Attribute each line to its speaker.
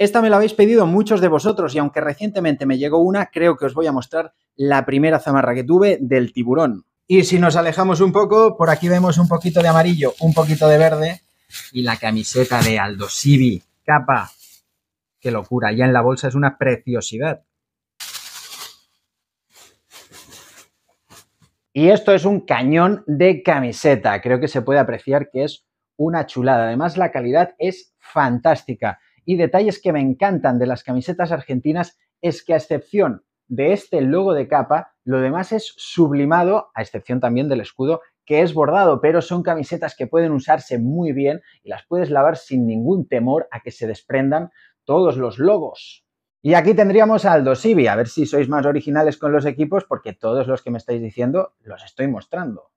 Speaker 1: Esta me la habéis pedido muchos de vosotros y aunque recientemente me llegó una, creo que os voy a mostrar la primera zamarra que tuve del tiburón. Y si nos alejamos un poco, por aquí vemos un poquito de amarillo, un poquito de verde
Speaker 2: y la camiseta de Aldo Sibi, capa. Qué
Speaker 1: locura, ya en la bolsa es una preciosidad. Y esto es un cañón de camiseta. Creo que se puede apreciar que es una chulada. Además, la calidad es fantástica. Y detalles que me encantan de las camisetas argentinas es que a excepción de este logo de capa, lo demás es sublimado, a excepción también del escudo que es bordado, pero son camisetas que pueden usarse muy bien y las puedes lavar sin ningún temor a que se desprendan todos los logos. Y aquí tendríamos al Sibi, a ver si sois más originales con los equipos, porque todos los que me estáis diciendo los estoy mostrando.